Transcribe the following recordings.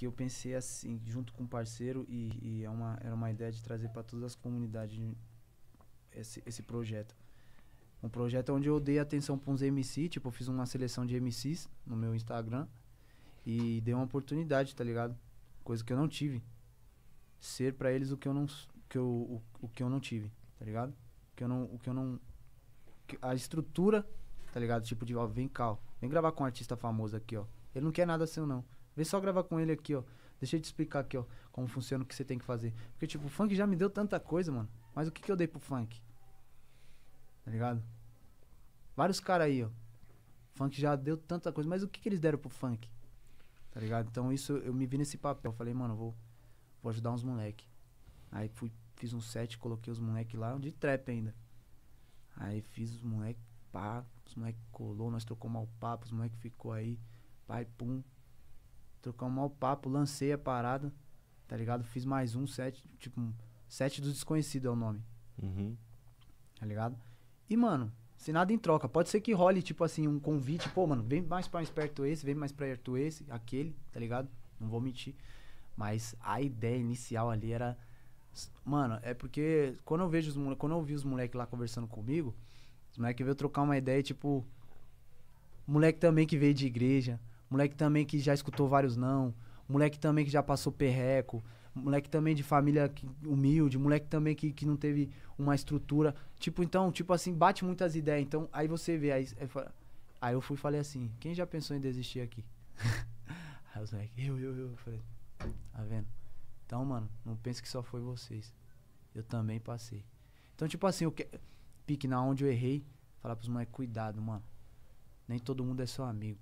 que eu pensei assim, junto com um parceiro, e, e é uma, era uma ideia de trazer para todas as comunidades esse, esse projeto. Um projeto onde eu dei atenção para uns MC, tipo, eu fiz uma seleção de MCs no meu Instagram e dei uma oportunidade, tá ligado? Coisa que eu não tive. Ser para eles o que eu não que eu, o, o que eu não tive, tá ligado? que eu não o que eu não que a estrutura, tá ligado? Tipo de, ó, vem cá, ó, vem gravar com um artista famoso aqui, ó. Ele não quer nada seu não. Vê só gravar com ele aqui, ó. Deixa eu te explicar aqui, ó, como funciona o que você tem que fazer. Porque, tipo, o funk já me deu tanta coisa, mano. Mas o que, que eu dei pro funk? Tá ligado? Vários caras aí, ó. Funk já deu tanta coisa, mas o que, que eles deram pro funk? Tá ligado? Então isso, eu me vi nesse papel. Falei, mano, vou, vou ajudar uns moleque. Aí fui, fiz um set, coloquei os moleque lá, de trap ainda. Aí fiz os moleque, pá, os moleque colou, nós trocamos mal papo, os moleque ficou aí, pai, pum, trocar um mau papo, lancei a parada, tá ligado? Fiz mais um set, tipo, um set do desconhecido é o nome. Uhum. Tá ligado? E, mano, sem nada em troca. Pode ser que role, tipo assim, um convite, pô, mano, vem mais pra perto esse, vem mais pra perto esse, aquele, tá ligado? Não vou mentir. Mas a ideia inicial ali era. Mano, é porque quando eu vejo os moleques, quando eu vi os moleques lá conversando comigo, os moleques veio trocar uma ideia, tipo. Moleque também que veio de igreja, Moleque também que já escutou vários não. Moleque também que já passou perreco. Moleque também de família humilde. Moleque também que, que não teve uma estrutura. Tipo, então, tipo assim, bate muitas ideias. Então, aí você vê. Aí, aí eu fui e falei assim: quem já pensou em desistir aqui? aí os moleques, eu, eu, eu. Falei, tá vendo? Então, mano, não pense que só foi vocês. Eu também passei. Então, tipo assim, eu que... pique na onde eu errei, falar pros moleques, cuidado, mano. Nem todo mundo é seu amigo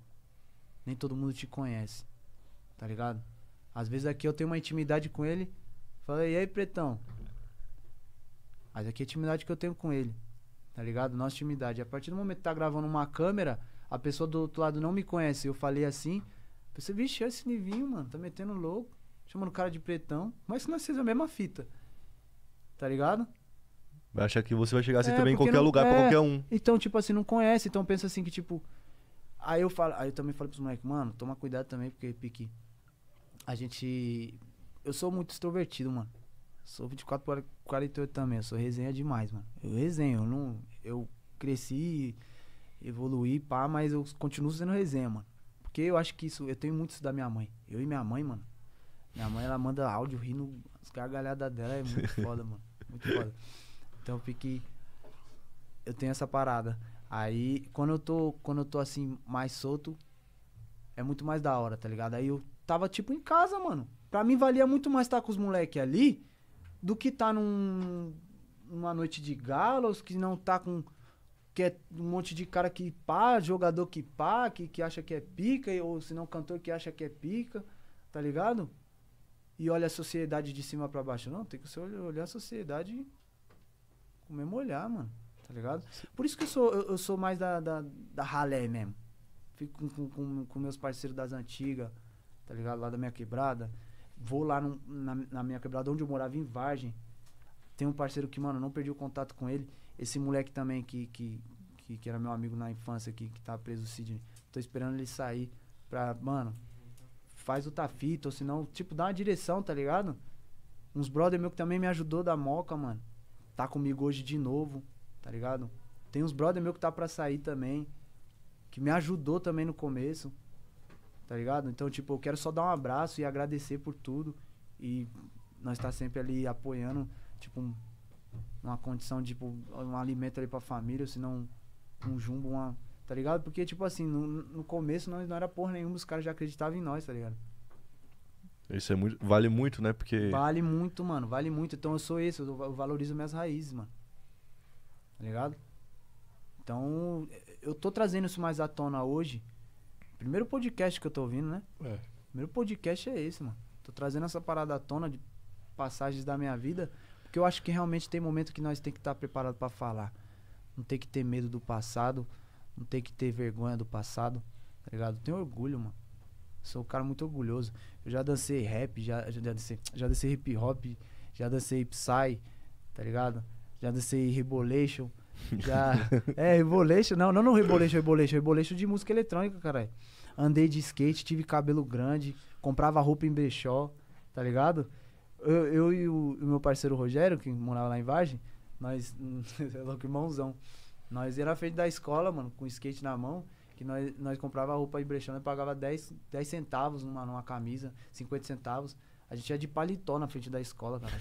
nem todo mundo te conhece. Tá ligado? Às vezes aqui eu tenho uma intimidade com ele. Falei, e aí, pretão? Mas aqui é a intimidade que eu tenho com ele. Tá ligado? Nossa intimidade. A partir do momento que tá gravando uma câmera, a pessoa do outro lado não me conhece. Eu falei assim. Pensei, vixe, esse nivinho, mano. Tá metendo louco. Chamando o cara de pretão. Mas se não é a mesma fita. Tá ligado? Vai achar que você vai chegar assim é, também em qualquer não, lugar, é, pra qualquer um. Então, tipo assim, não conhece. Então pensa assim que, tipo, Aí eu falo, aí eu também falei pros moleques, mano, toma cuidado também, porque pique. A gente. Eu sou muito extrovertido, mano. Sou 24 para 48 também, eu sou resenha demais, mano. Eu resenho, eu não. Eu cresci, evoluí, pá, mas eu continuo sendo resenha, mano. Porque eu acho que isso, eu tenho muito isso da minha mãe. Eu e minha mãe, mano. Minha mãe, ela manda áudio rindo, as gargalhadas dela é muito foda, mano. Muito foda. Então, pique. Eu tenho essa parada. Aí, quando eu tô, quando eu tô assim, mais solto, é muito mais da hora, tá ligado? Aí eu tava, tipo, em casa, mano. Pra mim valia muito mais estar tá com os moleques ali do que estar tá num, numa noite de galos, que não tá com. Que é um monte de cara que pá, jogador que pá, que, que acha que é pica, ou se não, cantor que acha que é pica, tá ligado? E olha a sociedade de cima para baixo. Não, tem que olhar a sociedade com o mesmo olhar, mano tá ligado? Por isso que eu sou, eu, eu sou mais da, da, da ralé mesmo. Fico com, com, com, meus parceiros das antigas, tá ligado? Lá da minha quebrada. Vou lá no, na, na minha quebrada, onde eu morava, em Vargem. Tem um parceiro que, mano, não perdi o contato com ele. Esse moleque também que, que, que, que era meu amigo na infância, que, que tá preso, o Sidney. Tô esperando ele sair pra, mano, faz o tafito, ou senão, tipo, dá uma direção, tá ligado? Uns brother meu que também me ajudou da moca, mano. Tá comigo hoje de novo tá ligado? Tem uns brother meu que tá pra sair também, que me ajudou também no começo, tá ligado? Então, tipo, eu quero só dar um abraço e agradecer por tudo. E nós tá sempre ali apoiando, tipo, uma condição, tipo, um alimento ali pra família, senão um jumbo, uma. Tá ligado? Porque, tipo assim, no, no começo nós não era porra nenhuma, os caras já acreditavam em nós, tá ligado? Isso é muito. Vale muito, né? Porque. Vale muito, mano. Vale muito. Então eu sou esse, eu valorizo minhas raízes, mano. Tá ligado? Então, eu tô trazendo isso mais à tona hoje. Primeiro podcast que eu tô ouvindo, né? É. Primeiro podcast é esse, mano. Tô trazendo essa parada à tona de passagens da minha vida, porque eu acho que realmente tem momento que nós tem que estar tá preparado para falar. Não tem que ter medo do passado, não tem que ter vergonha do passado, tá ligado? Eu tenho orgulho, mano. Sou um cara muito orgulhoso. Eu já dancei rap, já, já, dancei, já dancei hip hop, já dancei psy, tá ligado? já dancei Rebolation. Já. é, Rebolation. Não, não no Rebolation, Rebolation. Rebolation de música eletrônica, caralho. Andei de skate, tive cabelo grande, comprava roupa em brechó, tá ligado? Eu, eu e o, o, meu parceiro Rogério, que morava lá em Vargem, nós. é louco, irmãozão. Nós era frente da escola, mano, com skate na mão que nós, nós comprava roupa em brechó e pagava 10, 10 centavos numa, numa camisa, 50 centavos. A gente ia é de paletó na frente da escola, cara.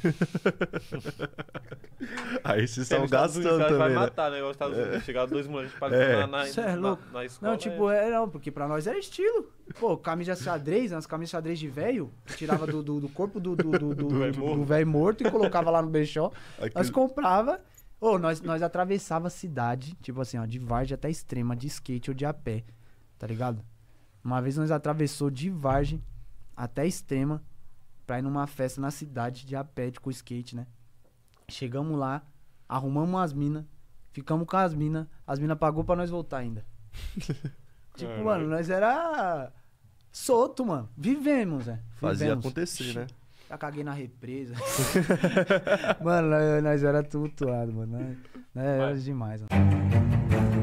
Aí vocês estão gastando também. Vai né? matar, né? Os Estados é. Unidos. É. Chegaram dois moleques de paletó é. na, na, é louco. Na, na escola. Não, tipo, né? é... não, porque pra nós era estilo. Pô, camisa xadrez, as camisas xadrez de velho, tirava do, do, do, corpo do, do, do, do, velho morto. morto e colocava lá no brechó. Nós comprava. Ô, oh, nós, nós atravessava a cidade, tipo assim, ó, de Vargem até Extrema, de skate ou de a pé, tá ligado? Uma vez nós atravessou de Vargem até Extrema, pra ir numa festa na cidade de a pé, de com skate, né? Chegamos lá, arrumamos as minas, ficamos com as minas, as minas pagou pra nós voltar ainda. tipo, mano, nós era solto, mano. Vivemos, né? Vivemos. Fazia acontecer, né? Já caguei na represa. mano, nós, nós era tumultuado, mano. Nós, nós era demais, mano.